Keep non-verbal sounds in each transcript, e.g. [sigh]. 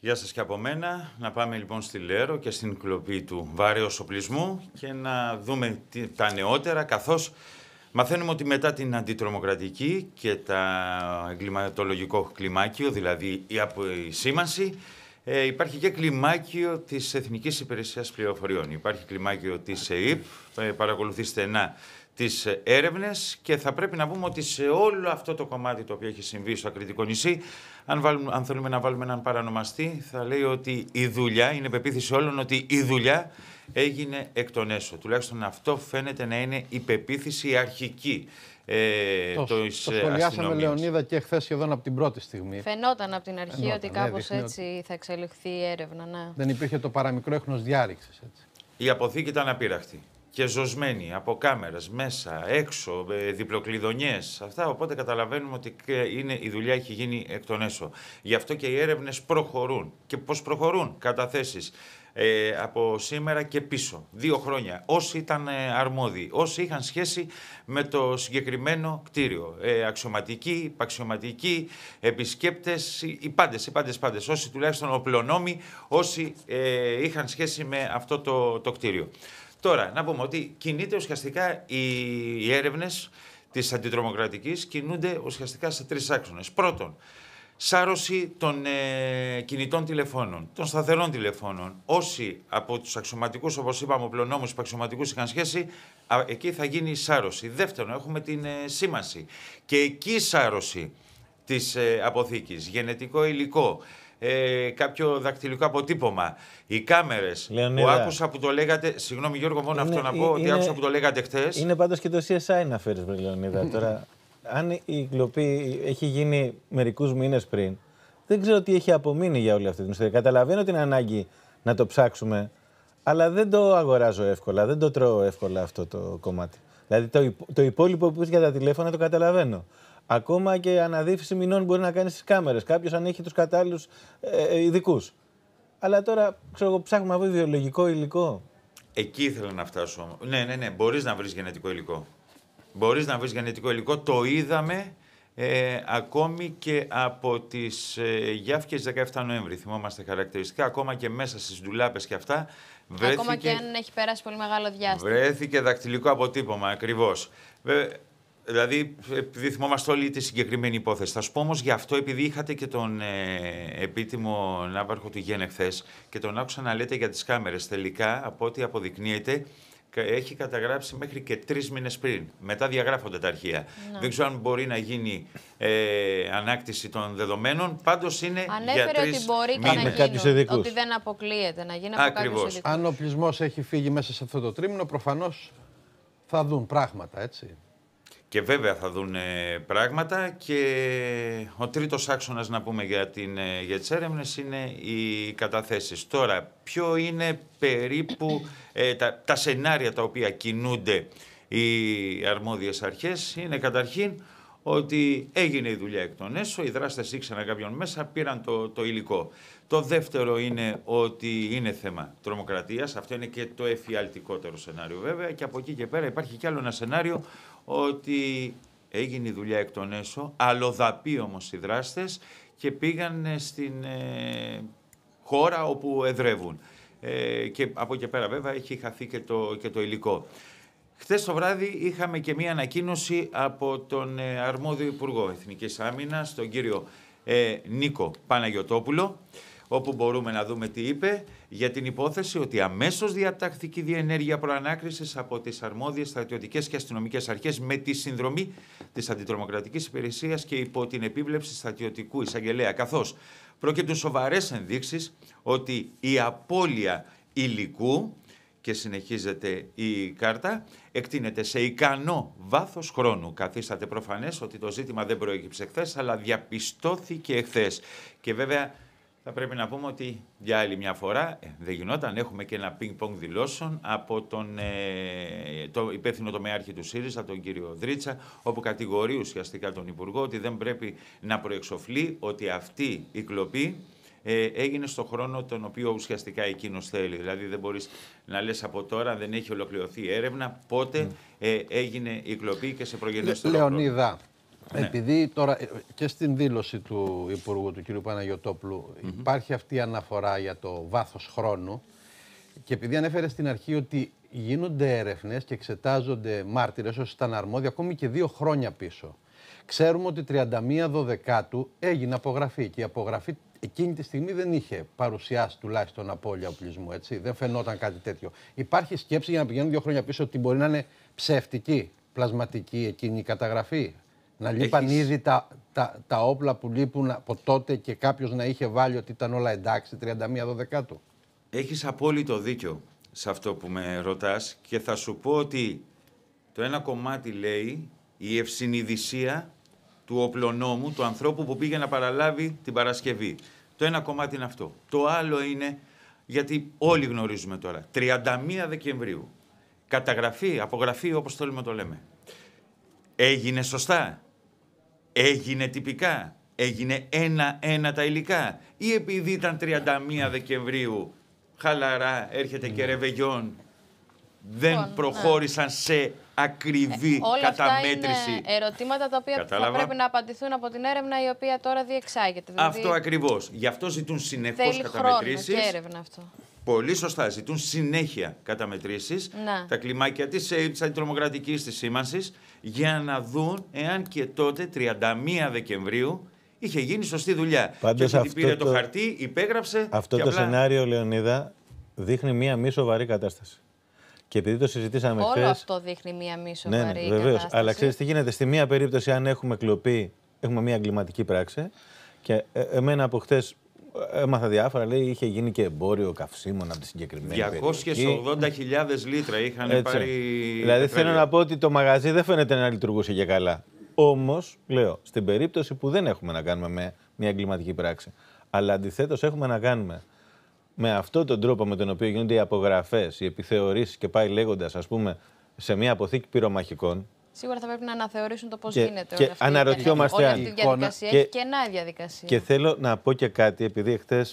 Γεια σας και από μένα. Να πάμε λοιπόν στη Λέρο και στην κλοπή του βάρεως οπλισμού και να δούμε τα νεότερα καθώς μαθαίνουμε ότι μετά την αντιτρομοκρατική και τα εγκληματολογικό κλιμάκιο, δηλαδή η σήμανση, ε, υπάρχει και κλιμάκιο της Εθνικής Υπηρεσίας Πληροφοριών. Υπάρχει κλιμάκιο της ΕΕΠ, παρακολουθεί στενά τις έρευνες, και θα πρέπει να πούμε ότι σε όλο αυτό το κομμάτι το οποίο έχει συμβεί στο Ακριτικό νησί, αν, βάλουμε, αν θέλουμε να βάλουμε έναν παρανομαστή, θα λέει ότι η δουλειά, είναι πεποίθηση όλων ότι η δουλειά έγινε εκ των έσω. Τουλάχιστον αυτό φαίνεται να είναι η πεποίθηση αρχική ε, το, το, το σχολιάσαμε Λεωνίδα και χθες σχεδόν από την πρώτη στιγμή. Φαινόταν από την αρχή ότι ναι, κάπως έτσι θα εξελιχθεί η έρευνα. Ναι. Δεν υπήρχε το παραμικρό έχνος διάρρηξης. Η αποθήκη ήταν απείραχτη και ζωσμένοι από κάμερες μέσα, έξω, ε, διπλοκλειδονιές, αυτά, οπότε καταλαβαίνουμε ότι είναι, η δουλειά έχει γίνει εκ των έσω. Γι' αυτό και οι έρευνες προχωρούν. Και πώς προχωρούν, καταθέσεις ε, από σήμερα και πίσω, δύο χρόνια, όσοι ήταν ε, αρμόδιοι, όσοι είχαν σχέση με το συγκεκριμένο κτίριο. Ε, αξιωματικοί, παξιωματικοί, επισκέπτες, οι πάντες, οι πάντες, πάντες, όσοι τουλάχιστον οπλονόμοι, όσοι ε, είχαν σχέση με αυτό το, το κτίριο. Τώρα, να πούμε ότι κινείται ουσιαστικά οι έρευνες της αντιτρομοκρατικής κινούνται ουσιαστικά σε τρεις άξονες. Πρώτον, σάρωση των ε, κινητών τηλεφώνων, των σταθερών τηλεφώνων. Όσοι από τους αξιωματικούς, όπως είπαμε, ο και που είχαν σχέση, εκεί θα γίνει η σάρωση. Δεύτερον, έχουμε την ε, σήμανση. Και εκεί η σάρωση της ε, αποθήκης, γενετικό υλικό ε, κάποιο δακτυλικό αποτύπωμα. Οι κάμερες που άκουσα που το λέγατε. Συγγνώμη, Γιώργο, μόνο αυτό να πω ότι άκουσα που το λέγατε χθες. Είναι πάντως και το CSI να φέρεις, Λεωνίδα. [laughs] Τώρα, αν η κλοπή έχει γίνει μερικούς μήνες πριν, δεν ξέρω τι έχει απομείνει για όλη αυτή την ιστορία. Καταλαβαίνω την ανάγκη να το ψάξουμε, αλλά δεν το αγοράζω εύκολα. Δεν το τρώω εύκολα αυτό το κομμάτι. Δηλαδή το, υπόλοιπο που είπε για τα τηλέφωνα το καταλαβαίνω. Ακόμα και αναδείφιση μηνών μπορεί να κάνεις στις κάμερες. Κάποιος αν έχει τους κατάλληλους ε, ε, ειδικούς. Αλλά τώρα ξέρω εγώ, ψάχνουμε βιολογικό υλικό. Εκεί ήθελα να φτάσω. Ναι, ναι, ναι. Μπορείς να βρεις γενετικό υλικό. Μπορείς να βρεις γενετικό υλικό. Το είδαμε ε, ακόμη και από τις ε, γιάφκες 17 Νοέμβρη. Θυμόμαστε χαρακτηριστικά. Ακόμα και μέσα στις ντουλάπες και αυτά. Βρέθηκε, ακόμα και αν έχει περάσει πολύ μεγάλο διάστημα. Βρέθηκε δακτυλικό αποτύπωμα, ακριβώς. Δηλαδή, επειδή θυμόμαστε όλοι τη συγκεκριμένη υπόθεση. Θα σου πω όμως γι' αυτό, επειδή είχατε και τον ε, επίτιμο ναύαρχο του γέννε χθε και τον άκουσα να λέτε για τις κάμερες. Τελικά, από ό,τι αποδεικνύεται, έχει καταγράψει μέχρι και τρεις μήνες πριν. Μετά διαγράφονται τα αρχεία. Ναι. Δεν ξέρω αν μπορεί να γίνει ε, ανάκτηση των δεδομένων. Πάντως είναι. Ανέφερε για τρεις ότι μπορεί και να γίνει. Ότι δεν αποκλείεται να γίνει από κάποιου Αν ο πλεισμό έχει φύγει μέσα σε αυτό το τρίμηνο, προφανώς θα δουν πράγματα έτσι και βέβαια θα δουν πράγματα και ο τρίτος άξονας να πούμε για, την, ε, για τις έρευνες είναι οι καταθέσεις. Τώρα, ποιο είναι περίπου ε, τα, τα σενάρια τα οποία κινούνται οι αρμόδιες αρχές είναι καταρχήν ότι έγινε η δουλειά εκ των έσω, οι δράστες ήξεραν κάποιον μέσα, πήραν το, το υλικό. Το δεύτερο είναι ότι είναι θέμα τρομοκρατίας, αυτό είναι και το εφιαλτικότερο σενάριο βέβαια και από εκεί και πέρα υπάρχει κι άλλο ένα σενάριο ότι έγινε η δουλειά εκ των έσω, αλλοδαπή όμως οι δράστες και πήγαν ε, στην ε, χώρα όπου εδρεύουν. Ε, και από εκεί πέρα βέβαια έχει χαθεί και το, και το υλικό. Χθες το βράδυ είχαμε και μία ανακοίνωση από τον αρμόδιο Υπουργό Εθνικής Άμυνας, τον κύριο Νίκο Παναγιωτόπουλο, όπου μπορούμε να δούμε τι είπε για την υπόθεση ότι αμέσως διατάχθηκε διενέργεια προανάκρισης από τις αρμόδιες στρατιωτικές και αστυνομικές αρχές με τη συνδρομή της Αντιτρομοκρατικής Υπηρεσίας και υπό την επίβλεψη στρατιωτικού εισαγγελέα, καθώς πρόκειται σοβαρές ενδείξεις ότι η απώλεια υλικού και συνεχίζεται η κάρτα, εκτείνεται σε ικανό βάθος χρόνου. Καθίσταται προφανές ότι το ζήτημα δεν προέκυψε χθες, αλλά διαπιστώθηκε χθες. Και βέβαια θα πρέπει να πούμε ότι για άλλη μια φορά ε, δεν γινόταν. Έχουμε και ένα πινκ-πονγκ δηλώσεων από τον ε, το υπεύθυνο τομέαρχη του ΣΥΡΙΖΑ, τον κύριο Δρίτσα, όπου κατηγορεί ουσιαστικά τον Υπουργό ότι δεν πρέπει να προεξοφλεί ότι αυτή η κλοπή ε, έγινε στον χρόνο τον οποίο ουσιαστικά εκείνος θέλει. Δηλαδή δεν μπορείς να λες από τώρα, δεν έχει ολοκληρωθεί έρευνα, πότε ναι. ε, έγινε η κλοπή και σε προγενέστερο. Λε, ναι. Επειδή τώρα ε, και στην δήλωση του Υπουργού, του κ. Παναγιωτόπουλου, mm-hmm. υπάρχει αυτή η αναφορά για το βάθος χρόνου και επειδή ανέφερε στην αρχή ότι γίνονται έρευνες και εξετάζονται μάρτυρες όσοι ήταν αρμόδιοι ακόμη και δύο χρόνια πίσω. Ξέρουμε ότι 31 Δωδεκάτου έγινε απογραφή και η απογραφή εκείνη τη στιγμή δεν είχε παρουσιάσει τουλάχιστον απώλεια οπλισμού, έτσι. Δεν φαινόταν κάτι τέτοιο. Υπάρχει σκέψη για να πηγαίνουν δύο χρόνια πίσω ότι μπορεί να είναι ψεύτικη, πλασματική εκείνη η καταγραφή. Να λείπαν ήδη τα, τα, τα όπλα που λείπουν από τότε και κάποιος να είχε βάλει ότι ήταν όλα εντάξει 31 Δεκάτου. Έχεις απόλυτο δίκιο σε αυτό που με ρωτάς και θα σου πω ότι το ένα κομμάτι λέει η ευσυνειδησία του οπλονόμου, του ανθρώπου που πήγε να παραλάβει την Παρασκευή. Το ένα κομμάτι είναι αυτό. Το άλλο είναι, γιατί όλοι γνωρίζουμε τώρα, 31 Δεκεμβρίου. Καταγραφή, απογραφή, όπως θέλουμε το λέμε. Έγινε σωστά. Έγινε τυπικά. Έγινε ένα-ένα τα υλικά. Ή επειδή ήταν 31 Δεκεμβρίου, χαλαρά έρχεται και ναι. ρεβεγιόν, δεν λοιπόν, ναι. προχώρησαν σε ακριβή ε, όλα καταμέτρηση. Αυτά είναι ερωτήματα τα οποία Κατάλαβα. θα πρέπει να απαντηθούν από την έρευνα η οποία τώρα διεξάγεται. Δηλαδή... Αυτό ακριβώς. Γι' αυτό ζητούν συνεχώς καταμετρήσεις. Θέλει χρόνο και ρεβεγιον δεν προχωρησαν σε ακριβη ε ολα καταμετρηση αυτα ειναι ερωτηματα τα οποια θα πρεπει να απαντηθουν απο την ερευνα η οποια τωρα διεξαγεται αυτο ακριβως γι αυτο ζητουν συνεχώ καταμετρήσει. θελει ερευνα αυτο πολύ σωστά ζητούν συνέχεια καταμετρήσεις ναι. τα κλιμάκια της ε, αντιτρομοκρατικής της σήμανσης για να δουν εάν και τότε 31 Δεκεμβρίου είχε γίνει σωστή δουλειά. Πάντως και αυτό πήρε το, χαρτί, υπέγραψε. Αυτό το σενάριο, Λεωνίδα, δείχνει μία μη σοβαρή κατάσταση. Και επειδή το συζητήσαμε Όλο αυτό δείχνει μία μη σοβαρή ναι, ναι, βεβαίως. Αλλά ξέρεις τι γίνεται. Στη μία περίπτωση, αν έχουμε κλοπή, έχουμε μία εγκληματική πράξη. Και ε, εμένα από χθες έμαθα διάφορα. Λέει είχε γίνει και εμπόριο καυσίμων από τη συγκεκριμένη 280.000 λίτρα είχαν Έτσι. πάρει. Δηλαδή θέλω να πω ότι το μαγαζί δεν φαίνεται να λειτουργούσε και καλά. Όμως, λέω, στην περίπτωση που δεν έχουμε να κάνουμε με μια εγκληματική πράξη, αλλά αντιθέτως έχουμε να κάνουμε με αυτόν τον τρόπο με τον οποίο γίνονται οι απογραφές, οι επιθεωρήσεις και πάει λέγοντας, ας πούμε, σε μια αποθήκη πυρομαχικών, Σίγουρα θα πρέπει να αναθεωρήσουν το πώς γίνεται. Και όλη αυτή αναρωτιόμαστε αν. η διαδικασία και, έχει κενά διαδικασία. Και θέλω να πω και κάτι, επειδή χτε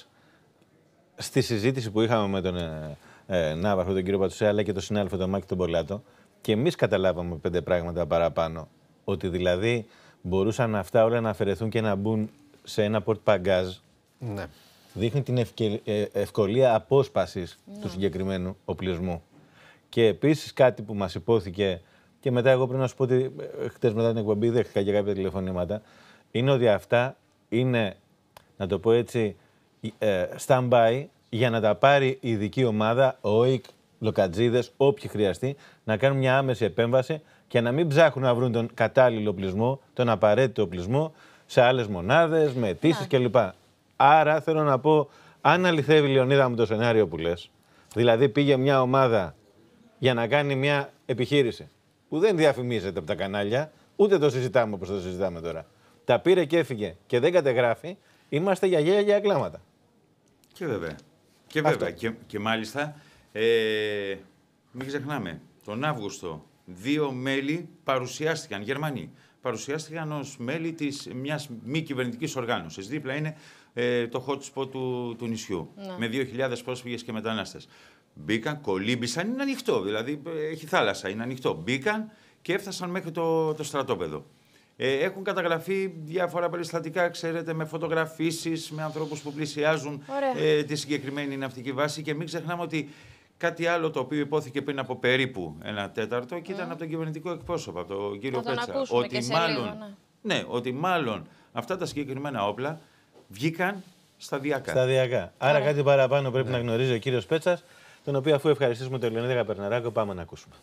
στη συζήτηση που είχαμε με τον ε, ε Ναύαρχο, τον κύριο Πατουσέα, αλλά και τον συνάδελφο τον Μάκη τον Πολάτο, και εμείς καταλάβαμε πέντε πράγματα παραπάνω. Ότι δηλαδή μπορούσαν αυτά όλα να αφαιρεθούν και να μπουν σε ένα πορτ παγκάζ. Ναι. Δείχνει την ε, ευκολία απόσπασης του ναι. συγκεκριμένου οπλισμού. Και επίσης κάτι που μας υπόθηκε και μετά, εγώ πρέπει να σου πω ότι ε, χτες μετά την εκπομπή δέχτηκα και κάποια τηλεφωνήματα. Είναι ότι αυτά είναι, να το πω έτσι, ε, stand-by για να τα πάρει η ειδική ομάδα, ο ΙΚ, Λοκατζίδες, όποιοι χρειαστεί, να κάνουν μια άμεση επέμβαση και να μην ψάχνουν να βρουν τον κατάλληλο οπλισμό, τον απαραίτητο οπλισμό σε άλλες μονάδες, με αιτήσεις ναι. κλπ. Άρα θέλω να πω, αν αληθεύει Λεωνίδα μου το σενάριο που λες, δηλαδή πήγε μια ομάδα για να κάνει μια επιχείρηση που δεν διαφημίζεται από τα κανάλια, ούτε το συζητάμε όπως το συζητάμε τώρα. Τα πήρε και έφυγε και δεν κατεγράφει, είμαστε για γέλια για κλάματα. Και βέβαια. Και βέβαια. Και, μάλιστα, ε, μην ξεχνάμε, τον Αύγουστο δύο μέλη παρουσιάστηκαν, Γερμανοί, παρουσιάστηκαν ως μέλη της μιας μη κυβερνητικής οργάνωσης. Δίπλα είναι ε, το hot spot του, του νησιού. Να. Με 2.000 πρόσφυγες και μετανάστες. Μπήκαν, κολύμπησαν, είναι ανοιχτό. Δηλαδή ε, έχει θάλασσα, είναι ανοιχτό. Μπήκαν και έφτασαν μέχρι το, το στρατόπεδο. Ε, έχουν καταγραφεί διάφορα περιστατικά, ξέρετε, με φωτογραφίσεις, με ανθρώπους που πλησιάζουν ε, τη συγκεκριμένη ναυτική βάση και μην ξεχνάμε ότι κάτι άλλο το οποίο υπόθηκε πριν από περίπου ένα τέταρτο και ήταν ναι. από τον κυβερνητικό εκπρόσωπο, από τον κύριο Πέτσα. Ότι ναι. ναι. ότι μάλλον αυτά τα συγκεκριμένα όπλα βγήκαν σταδιακά. Σταδιακά. Άρα, Άρα κάτι παραπάνω πρέπει ναι. να γνωρίζει ο κύριος Πέτσας, τον οποίο αφού ευχαριστήσουμε τον Λεωνίδα Καπερναράκο, πάμε να ακούσουμε.